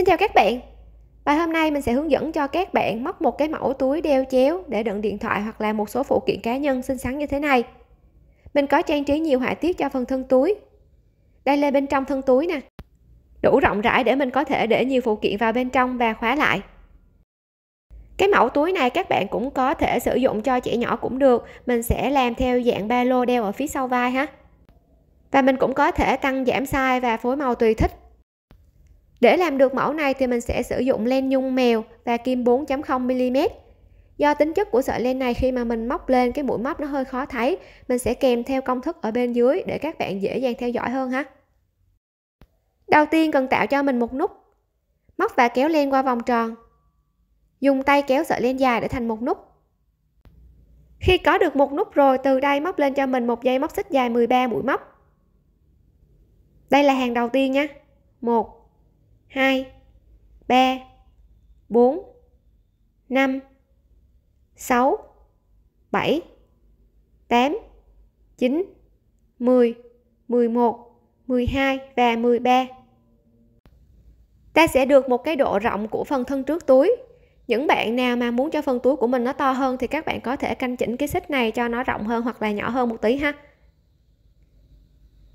Xin chào các bạn Bài hôm nay mình sẽ hướng dẫn cho các bạn móc một cái mẫu túi đeo chéo để đựng điện thoại hoặc là một số phụ kiện cá nhân xinh xắn như thế này Mình có trang trí nhiều họa tiết cho phần thân túi Đây là bên trong thân túi nè Đủ rộng rãi để mình có thể để nhiều phụ kiện vào bên trong và khóa lại cái mẫu túi này các bạn cũng có thể sử dụng cho trẻ nhỏ cũng được mình sẽ làm theo dạng ba lô đeo ở phía sau vai ha và mình cũng có thể tăng giảm size và phối màu tùy thích để làm được mẫu này thì mình sẽ sử dụng len nhung mèo và kim 4.0mm. Do tính chất của sợi len này khi mà mình móc lên cái mũi móc nó hơi khó thấy, mình sẽ kèm theo công thức ở bên dưới để các bạn dễ dàng theo dõi hơn ha. Đầu tiên cần tạo cho mình một nút. Móc và kéo len qua vòng tròn. Dùng tay kéo sợi len dài để thành một nút. Khi có được một nút rồi, từ đây móc lên cho mình một dây móc xích dài 13 mũi móc. Đây là hàng đầu tiên nha. 1 2 3 4 5 6 7 8 9 10 11 12 và 13 ta sẽ được một cái độ rộng của phần thân trước túi những bạn nào mà muốn cho phần túi của mình nó to hơn thì các bạn có thể canh chỉnh cái xích này cho nó rộng hơn hoặc là nhỏ hơn một tí ha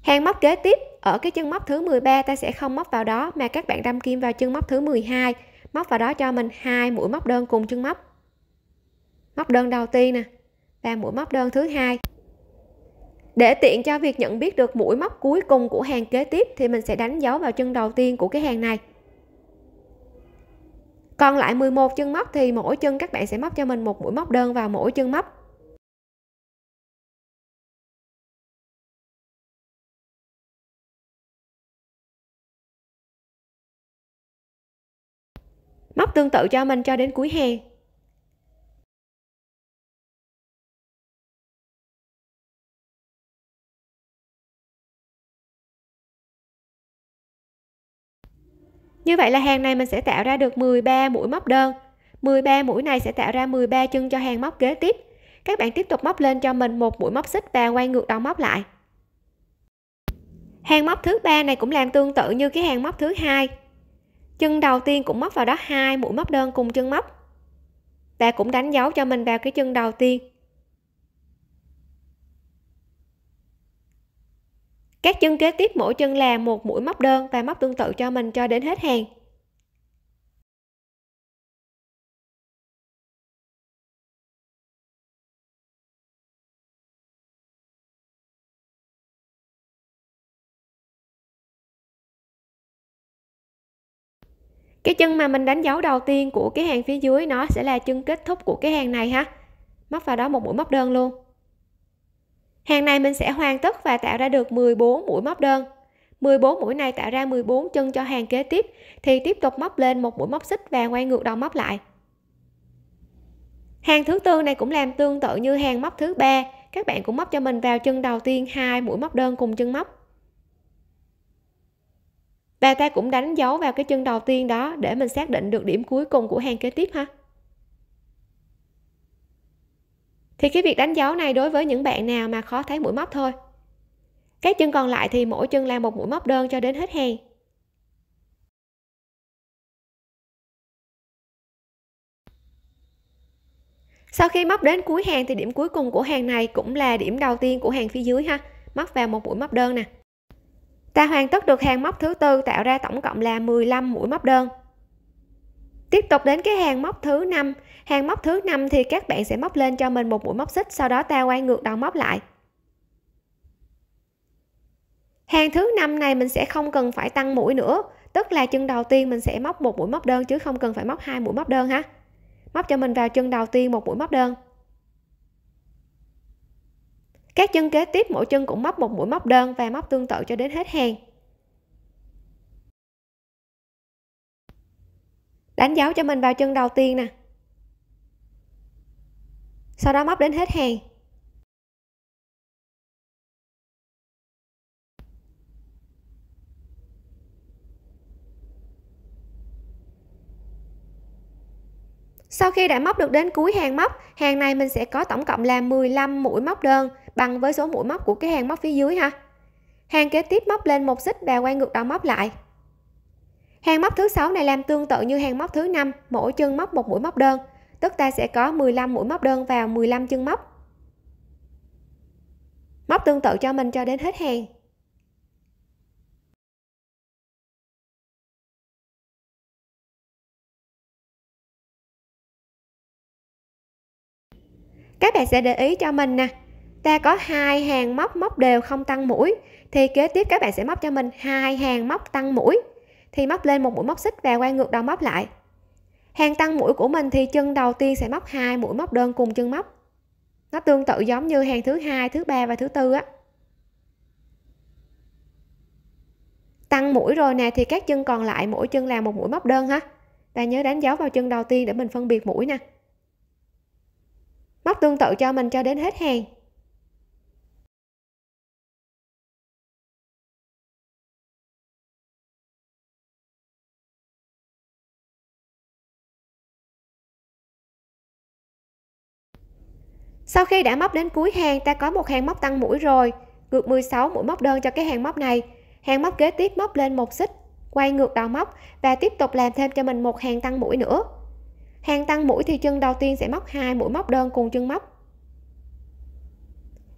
hàng móc kế tiếp ở cái chân móc thứ 13 ta sẽ không móc vào đó mà các bạn đâm kim vào chân móc thứ 12 móc vào đó cho mình hai mũi móc đơn cùng chân móc móc đơn đầu tiên nè và mũi móc đơn thứ hai để tiện cho việc nhận biết được mũi móc cuối cùng của hàng kế tiếp thì mình sẽ đánh dấu vào chân đầu tiên của cái hàng này còn lại 11 chân móc thì mỗi chân các bạn sẽ móc cho mình một mũi móc đơn vào mỗi chân móc tương tự cho mình cho đến cuối hè Như vậy là hàng này mình sẽ tạo ra được 13 mũi móc đơn. 13 mũi này sẽ tạo ra 13 chân cho hàng móc kế tiếp. Các bạn tiếp tục móc lên cho mình một mũi móc xích và quay ngược đầu móc lại. Hàng móc thứ ba này cũng làm tương tự như cái hàng móc thứ hai, chân đầu tiên cũng móc vào đó hai mũi móc đơn cùng chân móc ta cũng đánh dấu cho mình vào cái chân đầu tiên các chân kế tiếp mỗi chân là một mũi móc đơn và móc tương tự cho mình cho đến hết hàng cái chân mà mình đánh dấu đầu tiên của cái hàng phía dưới nó sẽ là chân kết thúc của cái hàng này ha móc vào đó một mũi móc đơn luôn hàng này mình sẽ hoàn tất và tạo ra được 14 mũi móc đơn 14 mũi này tạo ra 14 chân cho hàng kế tiếp thì tiếp tục móc lên một mũi móc xích và quay ngược đầu móc lại hàng thứ tư này cũng làm tương tự như hàng móc thứ ba các bạn cũng móc cho mình vào chân đầu tiên hai mũi móc đơn cùng chân móc và ta cũng đánh dấu vào cái chân đầu tiên đó để mình xác định được điểm cuối cùng của hàng kế tiếp ha thì cái việc đánh dấu này đối với những bạn nào mà khó thấy mũi móc thôi các chân còn lại thì mỗi chân làm một mũi móc đơn cho đến hết hàng sau khi móc đến cuối hàng thì điểm cuối cùng của hàng này cũng là điểm đầu tiên của hàng phía dưới ha móc vào một mũi móc đơn nè ta hoàn tất được hàng móc thứ tư tạo ra tổng cộng là 15 mũi móc đơn tiếp tục đến cái hàng móc thứ năm hàng móc thứ năm thì các bạn sẽ móc lên cho mình một mũi móc xích sau đó ta quay ngược đầu móc lại hàng thứ năm này mình sẽ không cần phải tăng mũi nữa tức là chân đầu tiên mình sẽ móc một mũi móc đơn chứ không cần phải móc hai mũi móc đơn ha móc cho mình vào chân đầu tiên một mũi móc đơn các chân kế tiếp mỗi chân cũng móc một mũi móc đơn và móc tương tự cho đến hết hàng đánh dấu cho mình vào chân đầu tiên nè sau đó móc đến hết hàng Sau khi đã móc được đến cuối hàng móc, hàng này mình sẽ có tổng cộng là 15 mũi móc đơn bằng với số mũi móc của cái hàng móc phía dưới ha. Hàng kế tiếp móc lên một xích và quay ngược đầu móc lại. Hàng móc thứ sáu này làm tương tự như hàng móc thứ năm, mỗi chân móc một mũi móc đơn, tức ta sẽ có 15 mũi móc đơn vào 15 chân móc. Móc tương tự cho mình cho đến hết hàng. các bạn sẽ để ý cho mình nè ta có hai hàng móc móc đều không tăng mũi thì kế tiếp các bạn sẽ móc cho mình hai hàng móc tăng mũi thì móc lên một mũi móc xích và quay ngược đầu móc lại hàng tăng mũi của mình thì chân đầu tiên sẽ móc hai mũi móc đơn cùng chân móc nó tương tự giống như hàng thứ hai thứ ba và thứ tư á tăng mũi rồi nè thì các chân còn lại mỗi chân là một mũi móc đơn ha ta nhớ đánh dấu vào chân đầu tiên để mình phân biệt mũi nè móc tương tự cho mình cho đến hết hàng Sau khi đã móc đến cuối hàng ta có một hàng móc tăng mũi rồi, ngược 16 mũi móc đơn cho cái hàng móc này. Hàng móc kế tiếp móc lên một xích, quay ngược đầu móc và tiếp tục làm thêm cho mình một hàng tăng mũi nữa hàng tăng mũi thì chân đầu tiên sẽ móc hai mũi móc đơn cùng chân móc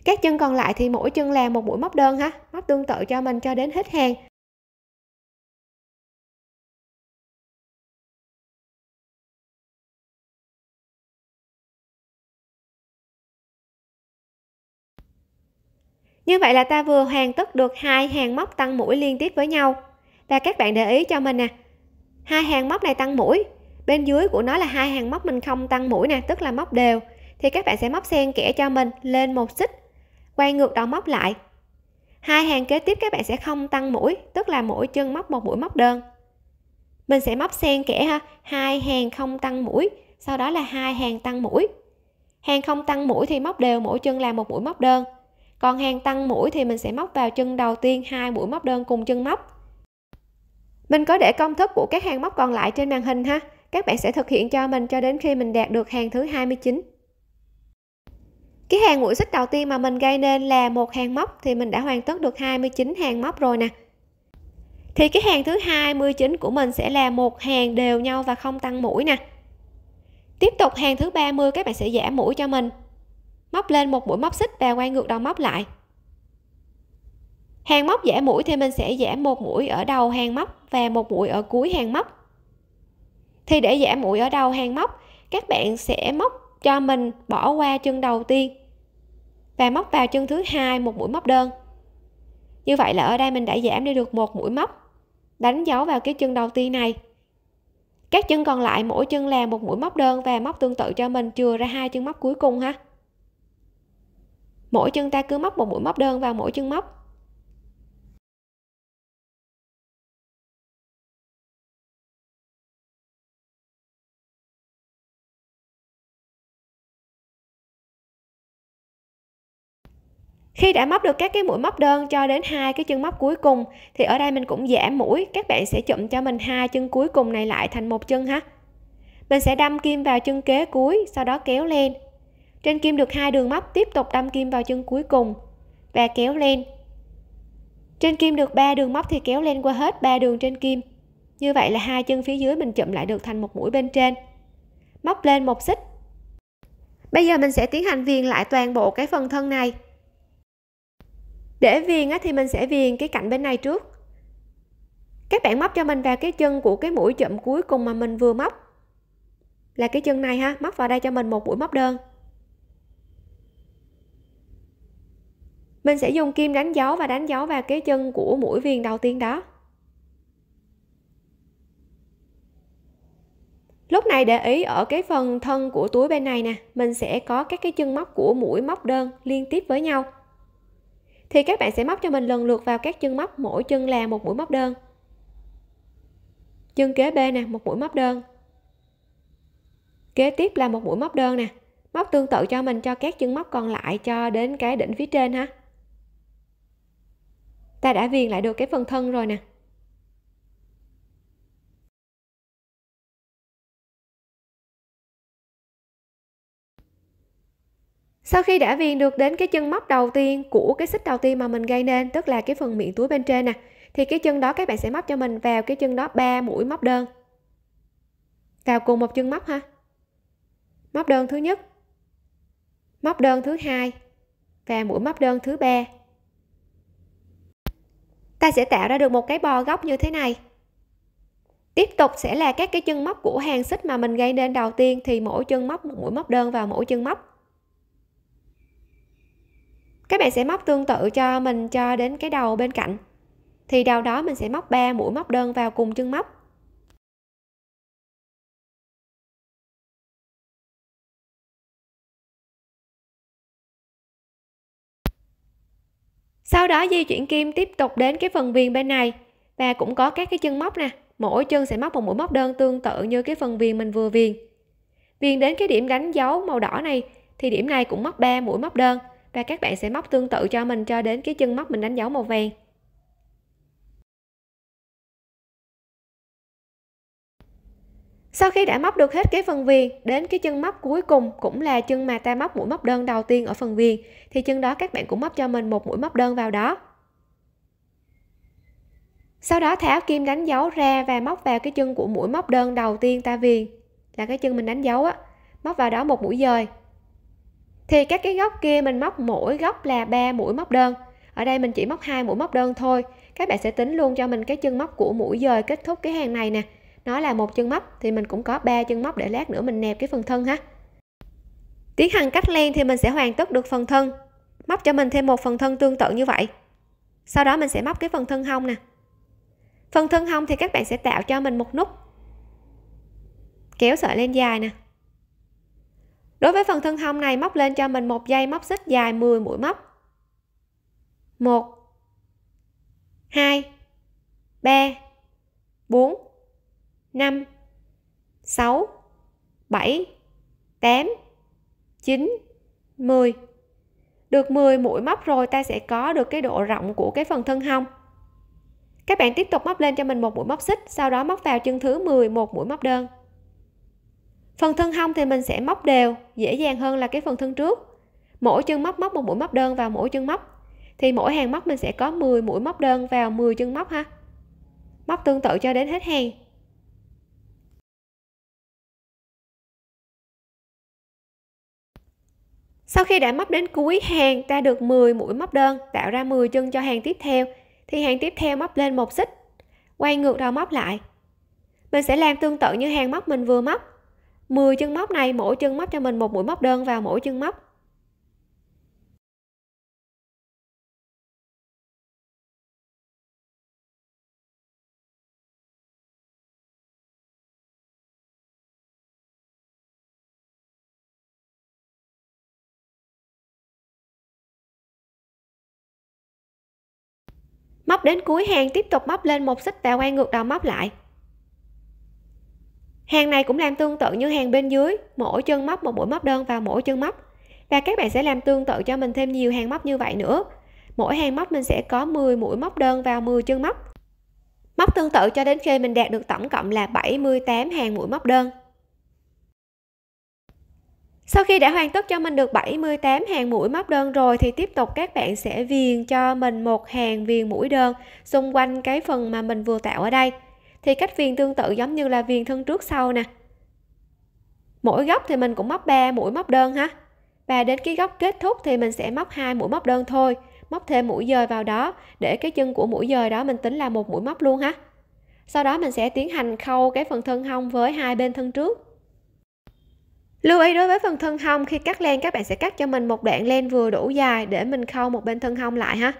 các chân còn lại thì mỗi chân làm một mũi móc đơn ha móc tương tự cho mình cho đến hết hàng Như vậy là ta vừa hoàn tất được hai hàng móc tăng mũi liên tiếp với nhau. Và các bạn để ý cho mình nè. Hai hàng móc này tăng mũi, bên dưới của nó là hai hàng móc mình không tăng mũi nè tức là móc đều thì các bạn sẽ móc xen kẽ cho mình lên một xích quay ngược đầu móc lại hai hàng kế tiếp các bạn sẽ không tăng mũi tức là mỗi chân móc một mũi móc đơn mình sẽ móc xen kẽ ha hai hàng không tăng mũi sau đó là hai hàng tăng mũi hàng không tăng mũi thì móc đều mỗi chân là một mũi móc đơn còn hàng tăng mũi thì mình sẽ móc vào chân đầu tiên hai mũi móc đơn cùng chân móc mình có để công thức của các hàng móc còn lại trên màn hình ha các bạn sẽ thực hiện cho mình cho đến khi mình đạt được hàng thứ 29 cái hàng mũi xích đầu tiên mà mình gây nên là một hàng móc thì mình đã hoàn tất được 29 hàng móc rồi nè thì cái hàng thứ 29 của mình sẽ là một hàng đều nhau và không tăng mũi nè tiếp tục hàng thứ 30 các bạn sẽ giảm mũi cho mình móc lên một mũi móc xích và quay ngược đầu móc lại hàng móc giảm mũi thì mình sẽ giảm một mũi ở đầu hàng móc và một mũi ở cuối hàng móc thì để giảm mũi ở đầu hàng móc các bạn sẽ móc cho mình bỏ qua chân đầu tiên và móc vào chân thứ hai một mũi móc đơn như vậy là ở đây mình đã giảm đi được một mũi móc đánh dấu vào cái chân đầu tiên này các chân còn lại mỗi chân làm một mũi móc đơn và móc tương tự cho mình chừa ra hai chân móc cuối cùng ha mỗi chân ta cứ móc một mũi móc đơn vào mỗi chân móc khi đã móc được các cái mũi móc đơn cho đến hai cái chân móc cuối cùng thì ở đây mình cũng giảm mũi các bạn sẽ chụm cho mình hai chân cuối cùng này lại thành một chân ha mình sẽ đâm kim vào chân kế cuối sau đó kéo lên trên kim được hai đường móc tiếp tục đâm kim vào chân cuối cùng và kéo lên trên kim được ba đường móc thì kéo lên qua hết ba đường trên kim như vậy là hai chân phía dưới mình chụm lại được thành một mũi bên trên móc lên một xích bây giờ mình sẽ tiến hành viền lại toàn bộ cái phần thân này để viền thì mình sẽ viền cái cạnh bên này trước các bạn móc cho mình vào cái chân của cái mũi chậm cuối cùng mà mình vừa móc là cái chân này ha móc vào đây cho mình một mũi móc đơn mình sẽ dùng kim đánh dấu và đánh dấu vào cái chân của mũi viền đầu tiên đó lúc này để ý ở cái phần thân của túi bên này nè mình sẽ có các cái chân móc của mũi móc đơn liên tiếp với nhau thì các bạn sẽ móc cho mình lần lượt vào các chân móc mỗi chân là một mũi móc đơn chân kế bên nè một mũi móc đơn kế tiếp là một mũi móc đơn nè móc tương tự cho mình cho các chân móc còn lại cho đến cái đỉnh phía trên ha ta đã viền lại được cái phần thân rồi nè sau khi đã viền được đến cái chân móc đầu tiên của cái xích đầu tiên mà mình gây nên tức là cái phần miệng túi bên trên nè thì cái chân đó các bạn sẽ móc cho mình vào cái chân đó 3 mũi móc đơn vào cùng một chân móc ha móc đơn thứ nhất móc đơn thứ hai và mũi móc đơn thứ ba ta sẽ tạo ra được một cái bò góc như thế này tiếp tục sẽ là các cái chân móc của hàng xích mà mình gây nên đầu tiên thì mỗi chân móc một mũi móc đơn vào mỗi chân móc các bạn sẽ móc tương tự cho mình cho đến cái đầu bên cạnh thì đầu đó mình sẽ móc 3 mũi móc đơn vào cùng chân móc sau đó di chuyển kim tiếp tục đến cái phần viền bên này và cũng có các cái chân móc nè mỗi chân sẽ móc một mũi móc đơn tương tự như cái phần viền mình vừa viền viền đến cái điểm đánh dấu màu đỏ này thì điểm này cũng móc 3 mũi móc đơn và các bạn sẽ móc tương tự cho mình cho đến cái chân móc mình đánh dấu màu vàng sau khi đã móc được hết cái phần viền đến cái chân móc cuối cùng cũng là chân mà ta móc mũi móc đơn đầu tiên ở phần viền thì chân đó các bạn cũng móc cho mình một mũi móc đơn vào đó sau đó tháo kim đánh dấu ra và móc vào cái chân của mũi móc đơn đầu tiên ta viền là cái chân mình đánh dấu á móc vào đó một mũi dời thì các cái góc kia mình móc mỗi góc là 3 mũi móc đơn ở đây mình chỉ móc hai mũi móc đơn thôi các bạn sẽ tính luôn cho mình cái chân móc của mũi dời kết thúc cái hàng này nè nó là một chân móc thì mình cũng có ba chân móc để lát nữa mình nẹp cái phần thân ha tiến hành cắt len thì mình sẽ hoàn tất được phần thân móc cho mình thêm một phần thân tương tự như vậy sau đó mình sẽ móc cái phần thân hông nè phần thân hông thì các bạn sẽ tạo cho mình một nút kéo sợi lên dài nè đối với phần thân hông này móc lên cho mình một dây móc xích dài 10 mũi móc 1 2 3 4 5 6 7 8 9 10 được 10 mũi móc rồi ta sẽ có được cái độ rộng của cái phần thân hông các bạn tiếp tục móc lên cho mình một mũi móc xích sau đó móc vào chân thứ 10 một mũi móc đơn phần thân hông thì mình sẽ móc đều dễ dàng hơn là cái phần thân trước mỗi chân móc móc một mũi móc đơn vào mỗi chân móc thì mỗi hàng móc mình sẽ có 10 mũi móc đơn vào 10 chân móc ha móc tương tự cho đến hết hàng Sau khi đã móc đến cuối hàng ta được 10 mũi móc đơn tạo ra 10 chân cho hàng tiếp theo thì hàng tiếp theo móc lên một xích quay ngược đầu móc lại mình sẽ làm tương tự như hàng móc mình vừa móc 10 chân móc này mỗi chân móc cho mình một mũi móc đơn vào mỗi chân móc móc đến cuối hàng tiếp tục móc lên một xích và quay ngược đầu móc lại hàng này cũng làm tương tự như hàng bên dưới mỗi chân móc một mũi móc đơn vào mỗi chân móc và các bạn sẽ làm tương tự cho mình thêm nhiều hàng móc như vậy nữa mỗi hàng móc mình sẽ có 10 mũi móc đơn vào 10 chân móc móc tương tự cho đến khi mình đạt được tổng cộng là 78 hàng mũi móc đơn sau khi đã hoàn tất cho mình được 78 hàng mũi móc đơn rồi thì tiếp tục các bạn sẽ viền cho mình một hàng viền mũi đơn xung quanh cái phần mà mình vừa tạo ở đây thì cách viền tương tự giống như là viền thân trước sau nè mỗi góc thì mình cũng móc 3 mũi móc đơn ha và đến cái góc kết thúc thì mình sẽ móc hai mũi móc đơn thôi móc thêm mũi dời vào đó để cái chân của mũi dời đó mình tính là một mũi móc luôn ha sau đó mình sẽ tiến hành khâu cái phần thân hông với hai bên thân trước lưu ý đối với phần thân hông khi cắt len các bạn sẽ cắt cho mình một đoạn len vừa đủ dài để mình khâu một bên thân hông lại ha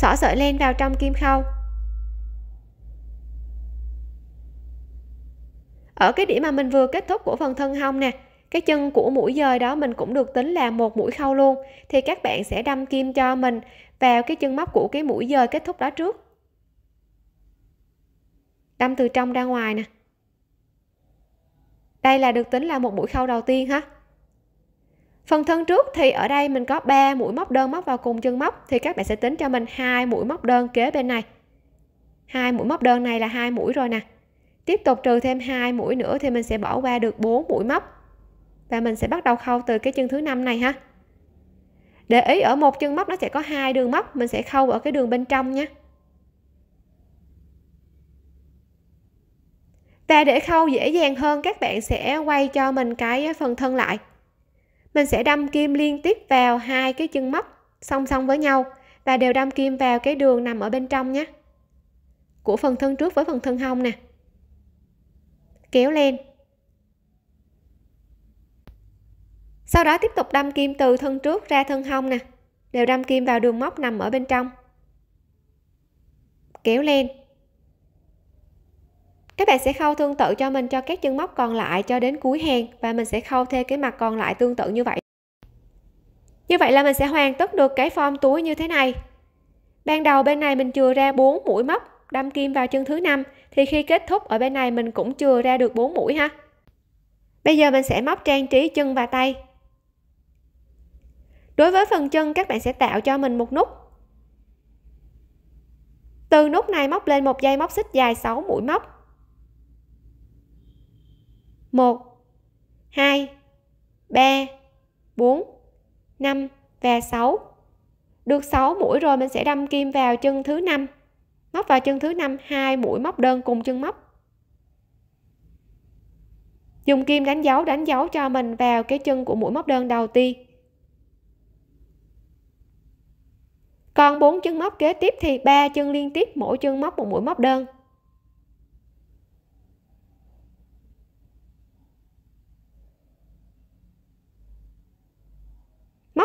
xỏ sợi len vào trong kim khâu ở cái điểm mà mình vừa kết thúc của phần thân hông nè cái chân của mũi dời đó mình cũng được tính là một mũi khâu luôn thì các bạn sẽ đâm kim cho mình vào cái chân móc của cái mũi dời kết thúc đó trước đâm từ trong ra ngoài nè đây là được tính là một mũi khâu đầu tiên ha phần thân trước thì ở đây mình có 3 mũi móc đơn móc vào cùng chân móc thì các bạn sẽ tính cho mình hai mũi móc đơn kế bên này hai mũi móc đơn này là hai mũi rồi nè tiếp tục trừ thêm hai mũi nữa thì mình sẽ bỏ qua được 4 mũi móc và mình sẽ bắt đầu khâu từ cái chân thứ năm này ha để ý ở một chân móc nó sẽ có hai đường móc mình sẽ khâu ở cái đường bên trong nhé và để khâu dễ dàng hơn các bạn sẽ quay cho mình cái phần thân lại mình sẽ đâm kim liên tiếp vào hai cái chân móc song song với nhau và đều đâm kim vào cái đường nằm ở bên trong nhé của phần thân trước với phần thân hông nè kéo lên sau đó tiếp tục đâm kim từ thân trước ra thân hông nè đều đâm kim vào đường móc nằm ở bên trong kéo lên các bạn sẽ khâu tương tự cho mình cho các chân móc còn lại cho đến cuối hàng và mình sẽ khâu thêm cái mặt còn lại tương tự như vậy như vậy là mình sẽ hoàn tất được cái form túi như thế này ban đầu bên này mình chừa ra 4 mũi móc đâm kim vào chân thứ năm thì khi kết thúc ở bên này mình cũng chừa ra được 4 mũi ha bây giờ mình sẽ móc trang trí chân và tay đối với phần chân các bạn sẽ tạo cho mình một nút từ nút này móc lên một dây móc xích dài 6 mũi móc 1 2 3 4 5 và 6 được 6 mũi rồi mình sẽ đâm kim vào chân thứ năm móc vào chân thứ năm hai mũi móc đơn cùng chân móc dùng kim đánh dấu đánh dấu cho mình vào cái chân của mũi móc đơn đầu tiên còn bốn chân móc kế tiếp thì ba chân liên tiếp mỗi chân móc một mũi móc đơn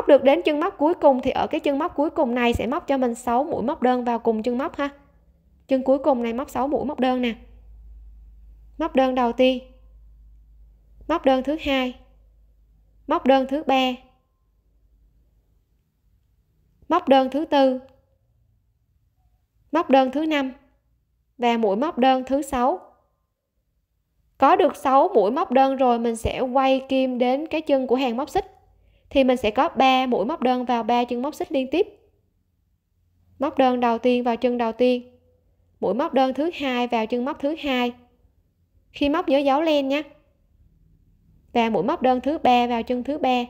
móc được đến chân móc cuối cùng thì ở cái chân móc cuối cùng này sẽ móc cho mình 6 mũi móc đơn vào cùng chân móc ha chân cuối cùng này móc 6 mũi móc đơn nè móc đơn đầu tiên móc đơn thứ hai móc đơn thứ ba móc đơn thứ tư móc đơn thứ năm và mũi móc đơn thứ sáu có được 6 mũi móc đơn rồi mình sẽ quay kim đến cái chân của hàng móc xích thì mình sẽ có 3 mũi móc đơn vào 3 chân móc xích liên tiếp móc đơn đầu tiên vào chân đầu tiên mũi móc đơn thứ hai vào chân móc thứ hai khi móc nhớ dấu len nhé và mũi móc đơn thứ ba vào chân thứ ba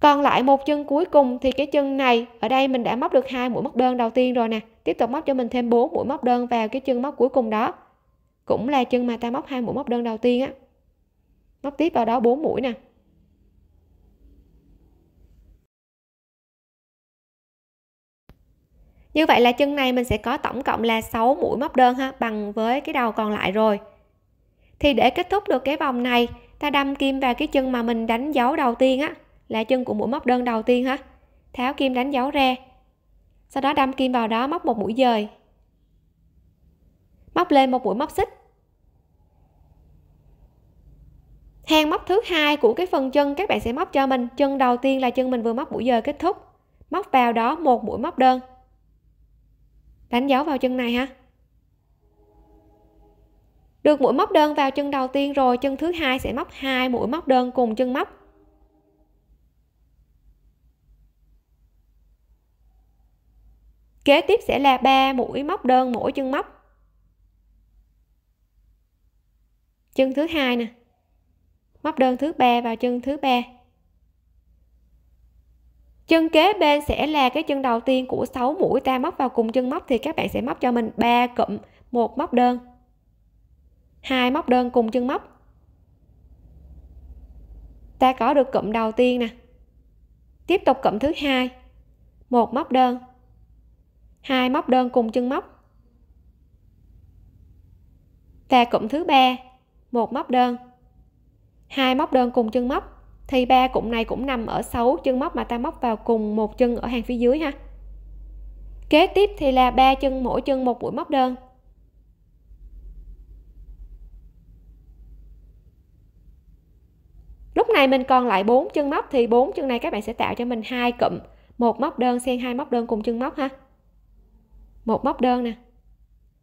còn lại một chân cuối cùng thì cái chân này ở đây mình đã móc được hai mũi móc đơn đầu tiên rồi nè tiếp tục móc cho mình thêm 4 mũi móc đơn vào cái chân móc cuối cùng đó cũng là chân mà ta móc hai mũi móc đơn đầu tiên á móc tiếp vào đó 4 mũi nè Như vậy là chân này mình sẽ có tổng cộng là 6 mũi móc đơn ha, bằng với cái đầu còn lại rồi. Thì để kết thúc được cái vòng này, ta đâm kim vào cái chân mà mình đánh dấu đầu tiên á, là chân của mũi móc đơn đầu tiên ha. Tháo kim đánh dấu ra. Sau đó đâm kim vào đó móc một mũi dời. Móc lên một mũi móc xích. hàng móc thứ hai của cái phần chân các bạn sẽ móc cho mình chân đầu tiên là chân mình vừa móc buổi giờ kết thúc móc vào đó một mũi móc đơn đánh dấu vào chân này ha được mũi móc đơn vào chân đầu tiên rồi chân thứ hai sẽ móc hai mũi móc đơn cùng chân móc kế tiếp sẽ là 3 mũi móc đơn mỗi chân móc chân thứ hai nè móc đơn thứ ba vào chân thứ ba chân kế bên sẽ là cái chân đầu tiên của 6 mũi ta móc vào cùng chân móc thì các bạn sẽ móc cho mình 3 cụm một móc đơn hai móc đơn cùng chân móc ta có được cụm đầu tiên nè tiếp tục cụm thứ hai một móc đơn hai móc đơn cùng chân móc ta cụm thứ ba một móc đơn hai móc đơn cùng chân móc thì ba cụm này cũng nằm ở 6 chân móc mà ta móc vào cùng một chân ở hàng phía dưới ha kế tiếp thì là ba chân mỗi chân một mũi móc đơn lúc này mình còn lại bốn chân móc thì bốn chân này các bạn sẽ tạo cho mình hai cụm một móc đơn xen hai móc đơn cùng chân móc ha một móc đơn nè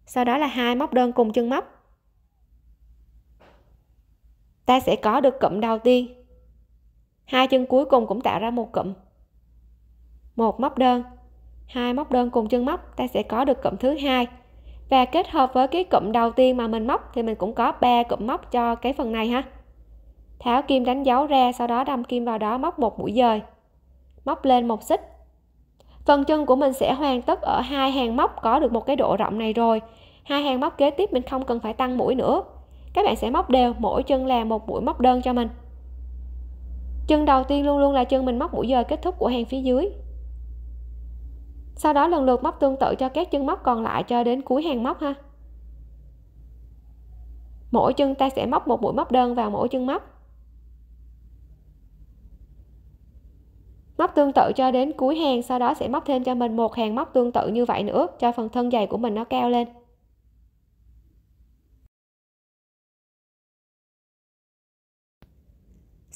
sau đó là hai móc đơn cùng chân móc ta sẽ có được cụm đầu tiên hai chân cuối cùng cũng tạo ra một cụm một móc đơn hai móc đơn cùng chân móc ta sẽ có được cụm thứ hai và kết hợp với cái cụm đầu tiên mà mình móc thì mình cũng có ba cụm móc cho cái phần này ha tháo kim đánh dấu ra sau đó đâm kim vào đó móc một mũi dời móc lên một xích phần chân của mình sẽ hoàn tất ở hai hàng móc có được một cái độ rộng này rồi hai hàng móc kế tiếp mình không cần phải tăng mũi nữa các bạn sẽ móc đều mỗi chân là một mũi móc đơn cho mình chân đầu tiên luôn luôn là chân mình móc mũi giờ kết thúc của hàng phía dưới sau đó lần lượt móc tương tự cho các chân móc còn lại cho đến cuối hàng móc ha mỗi chân ta sẽ móc một mũi móc đơn vào mỗi chân móc móc tương tự cho đến cuối hàng sau đó sẽ móc thêm cho mình một hàng móc tương tự như vậy nữa cho phần thân dày của mình nó cao lên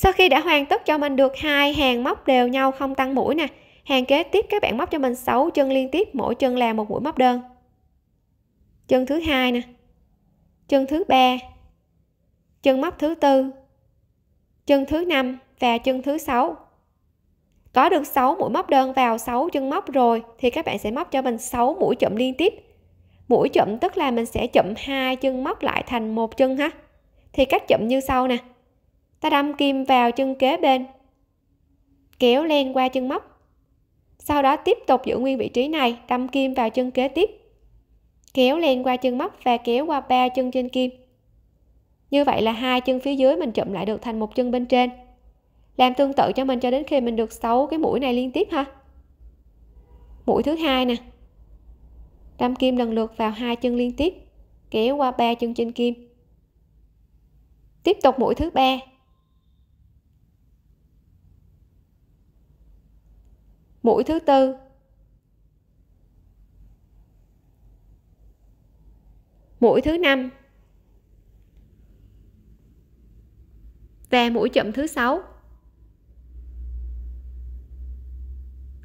sau khi đã hoàn tất cho mình được hai hàng móc đều nhau không tăng mũi nè hàng kế tiếp các bạn móc cho mình 6 chân liên tiếp mỗi chân là một mũi móc đơn chân thứ hai nè chân thứ ba chân móc thứ tư chân thứ năm và chân thứ sáu có được 6 mũi móc đơn vào 6 chân móc rồi thì các bạn sẽ móc cho mình 6 mũi chậm liên tiếp mũi chậm tức là mình sẽ chậm hai chân móc lại thành một chân ha thì cách chậm như sau nè ta đâm kim vào chân kế bên kéo len qua chân móc sau đó tiếp tục giữ nguyên vị trí này đâm kim vào chân kế tiếp kéo len qua chân móc và kéo qua ba chân trên kim như vậy là hai chân phía dưới mình chụm lại được thành một chân bên trên làm tương tự cho mình cho đến khi mình được 6 cái mũi này liên tiếp ha mũi thứ hai nè đâm kim lần lượt vào hai chân liên tiếp kéo qua ba chân trên kim tiếp tục mũi thứ ba mũi thứ tư mũi thứ năm và mũi chậm thứ sáu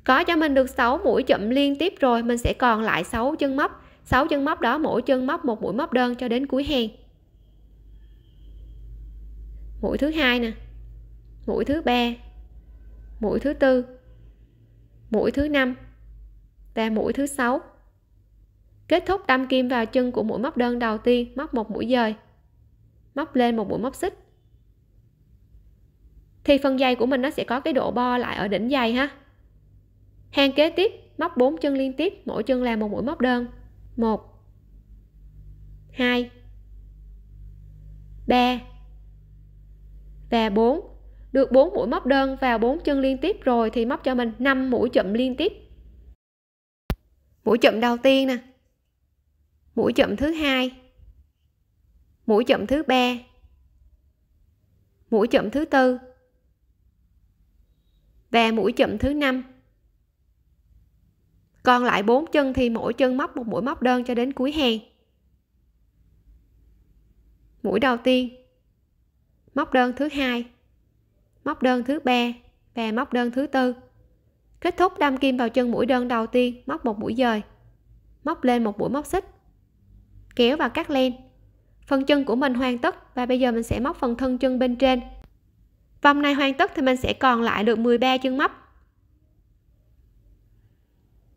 có cho mình được 6 mũi chậm liên tiếp rồi mình sẽ còn lại 6 chân móc 6 chân móc đó mỗi chân móc một mũi móc đơn cho đến cuối hàng mũi thứ hai nè mũi thứ ba mũi thứ tư mũi thứ năm và mũi thứ sáu kết thúc đâm kim vào chân của mũi móc đơn đầu tiên móc một mũi dời móc lên một mũi móc xích thì phần dày của mình nó sẽ có cái độ bo lại ở đỉnh dày ha hàng kế tiếp móc 4 chân liên tiếp mỗi chân là một mũi móc đơn 1 2 3 và 4 được 4 mũi móc đơn vào 4 chân liên tiếp rồi thì móc cho mình 5 mũi chậm liên tiếp mũi chậm đầu tiên nè mũi chậm thứ hai mũi chậm thứ ba mũi chậm thứ tư và mũi chậm thứ năm còn lại 4 chân thì mỗi chân móc một mũi móc đơn cho đến cuối hàng mũi đầu tiên móc đơn thứ hai móc đơn thứ ba và móc đơn thứ tư kết thúc đâm kim vào chân mũi đơn đầu tiên móc một mũi dời móc lên một mũi móc xích kéo và cắt len phần chân của mình hoàn tất và bây giờ mình sẽ móc phần thân chân bên trên vòng này hoàn tất thì mình sẽ còn lại được 13 chân móc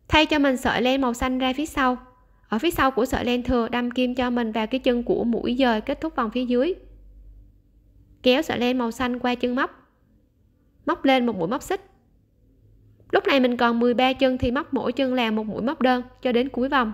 thay cho mình sợi len màu xanh ra phía sau ở phía sau của sợi len thừa đâm kim cho mình vào cái chân của mũi dời kết thúc vòng phía dưới kéo sợi len màu xanh qua chân móc móc lên một mũi móc xích lúc này mình còn 13 chân thì móc mỗi chân là một mũi móc đơn cho đến cuối vòng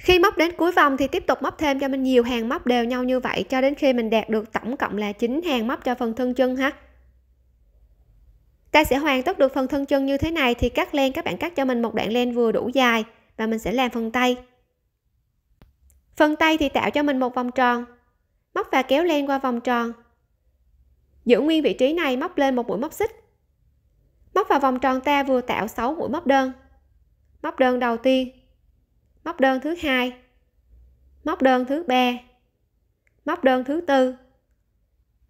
Khi móc đến cuối vòng thì tiếp tục móc thêm cho mình nhiều hàng móc đều nhau như vậy cho đến khi mình đạt được tổng cộng là 9 hàng móc cho phần thân chân ha ta sẽ hoàn tất được phần thân chân như thế này thì cắt len các bạn cắt cho mình một đoạn len vừa đủ dài và mình sẽ làm phần tay phần tay thì tạo cho mình một vòng tròn móc và kéo len qua vòng tròn giữ nguyên vị trí này móc lên một mũi móc xích móc vào vòng tròn ta vừa tạo 6 mũi móc đơn móc đơn đầu tiên móc đơn thứ hai móc đơn thứ ba móc đơn thứ tư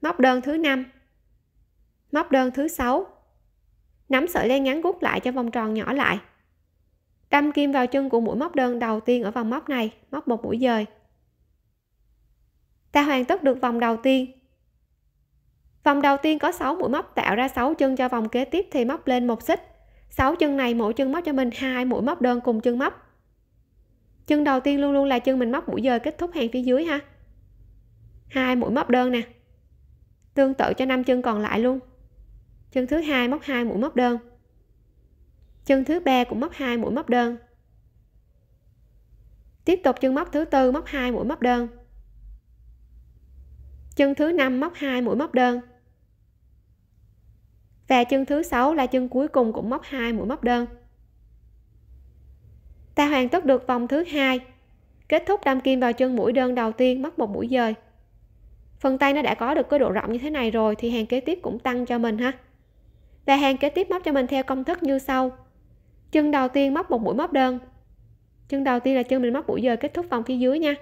móc đơn thứ năm móc đơn thứ sáu nắm sợi len ngắn gút lại cho vòng tròn nhỏ lại đâm kim vào chân của mũi móc đơn đầu tiên ở vòng móc này móc một mũi dời ta hoàn tất được vòng đầu tiên vòng đầu tiên có 6 mũi móc tạo ra 6 chân cho vòng kế tiếp thì móc lên một xích 6 chân này mỗi chân móc cho mình hai mũi móc đơn cùng chân móc chân đầu tiên luôn luôn là chân mình móc mũi dời kết thúc hàng phía dưới ha hai mũi móc đơn nè tương tự cho năm chân còn lại luôn chân thứ hai móc 2 mũi móc đơn chân thứ ba cũng móc 2 mũi móc đơn tiếp tục chân móc thứ tư móc 2 mũi móc đơn chân thứ năm móc 2 mũi móc đơn và chân thứ sáu là chân cuối cùng cũng móc 2 mũi móc đơn ta hoàn tất được vòng thứ hai kết thúc đâm kim vào chân mũi đơn đầu tiên mất một mũi dời phần tay nó đã có được cái độ rộng như thế này rồi thì hàng kế tiếp cũng tăng cho mình ha và hàng kế tiếp móc cho mình theo công thức như sau chân đầu tiên móc một mũi móc đơn chân đầu tiên là chân mình móc mũi giờ kết thúc vòng phía dưới nha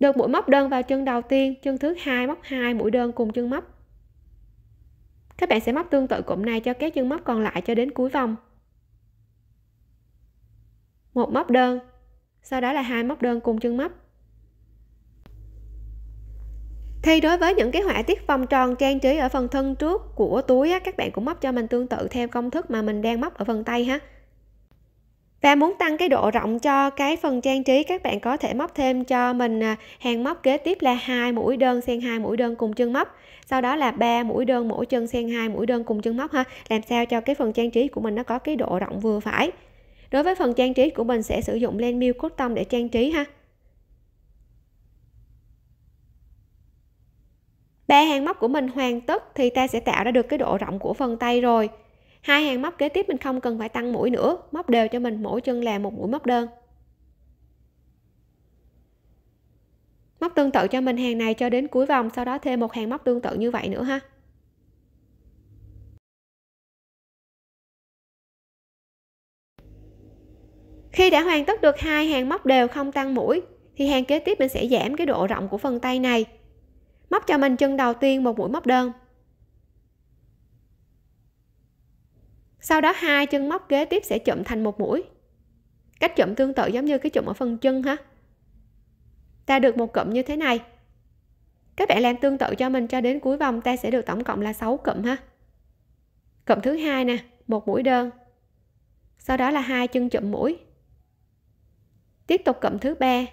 được mũi móc đơn vào chân đầu tiên chân thứ hai móc hai mũi đơn cùng chân móc các bạn sẽ móc tương tự cụm này cho các chân móc còn lại cho đến cuối vòng một móc đơn sau đó là hai móc đơn cùng chân móc thì đối với những cái họa tiết vòng tròn trang trí ở phần thân trước của túi á, các bạn cũng móc cho mình tương tự theo công thức mà mình đang móc ở phần tay ha và muốn tăng cái độ rộng cho cái phần trang trí các bạn có thể móc thêm cho mình à, hàng móc kế tiếp là hai mũi đơn xen hai mũi đơn cùng chân móc sau đó là ba mũi đơn mỗi chân xen hai mũi đơn cùng chân móc ha làm sao cho cái phần trang trí của mình nó có cái độ rộng vừa phải đối với phần trang trí của mình sẽ sử dụng len miêu cotton để trang trí ha ba hàng móc của mình hoàn tất thì ta sẽ tạo ra được cái độ rộng của phần tay rồi hai hàng móc kế tiếp mình không cần phải tăng mũi nữa móc đều cho mình mỗi chân là một mũi móc đơn móc tương tự cho mình hàng này cho đến cuối vòng sau đó thêm một hàng móc tương tự như vậy nữa ha khi đã hoàn tất được hai hàng móc đều không tăng mũi thì hàng kế tiếp mình sẽ giảm cái độ rộng của phần tay này móc cho mình chân đầu tiên một mũi móc đơn sau đó hai chân móc kế tiếp sẽ chụm thành một mũi cách chụm tương tự giống như cái chụm ở phần chân ha ta được một cụm như thế này các bạn làm tương tự cho mình cho đến cuối vòng ta sẽ được tổng cộng là 6 cụm ha cụm thứ hai nè một mũi đơn sau đó là hai chân chụm mũi tiếp tục cụm thứ ba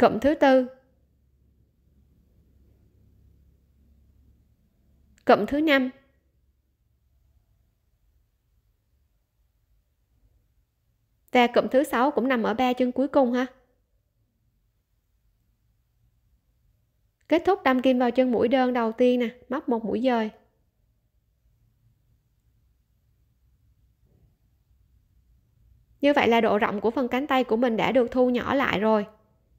cộng thứ tư cộng thứ năm và cộng thứ sáu cũng nằm ở ba chân cuối cùng ha kết thúc đâm kim vào chân mũi đơn đầu tiên nè móc một mũi dời như vậy là độ rộng của phần cánh tay của mình đã được thu nhỏ lại rồi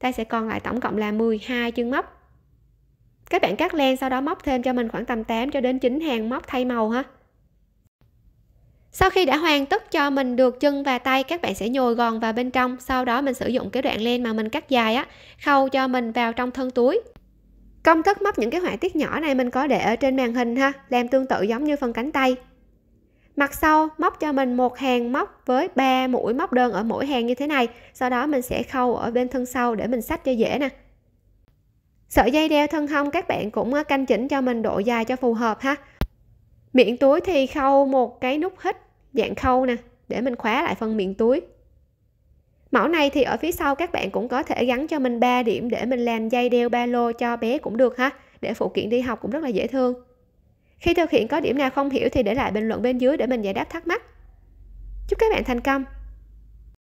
ta sẽ còn lại tổng cộng là 12 chân móc các bạn cắt len sau đó móc thêm cho mình khoảng tầm 8 cho đến 9 hàng móc thay màu ha sau khi đã hoàn tất cho mình được chân và tay các bạn sẽ nhồi gòn vào bên trong sau đó mình sử dụng cái đoạn len mà mình cắt dài á khâu cho mình vào trong thân túi công thức móc những cái họa tiết nhỏ này mình có để ở trên màn hình ha làm tương tự giống như phần cánh tay mặt sau móc cho mình một hàng móc với 3 mũi móc đơn ở mỗi hàng như thế này sau đó mình sẽ khâu ở bên thân sau để mình sách cho dễ nè sợi dây đeo thân hông các bạn cũng ờ, canh chỉnh cho mình độ dài cho phù hợp ha miệng túi thì khâu một cái nút hít dạng khâu nè để mình khóa lại phần miệng túi mẫu này thì ở phía sau các bạn cũng có thể gắn cho mình 3 điểm để mình làm dây đeo ba lô cho bé cũng được ha để phụ kiện đi học cũng rất là dễ thương khi thực hiện có điểm nào không hiểu thì để lại bình luận bên dưới để mình giải đáp thắc mắc. Chúc các bạn thành công!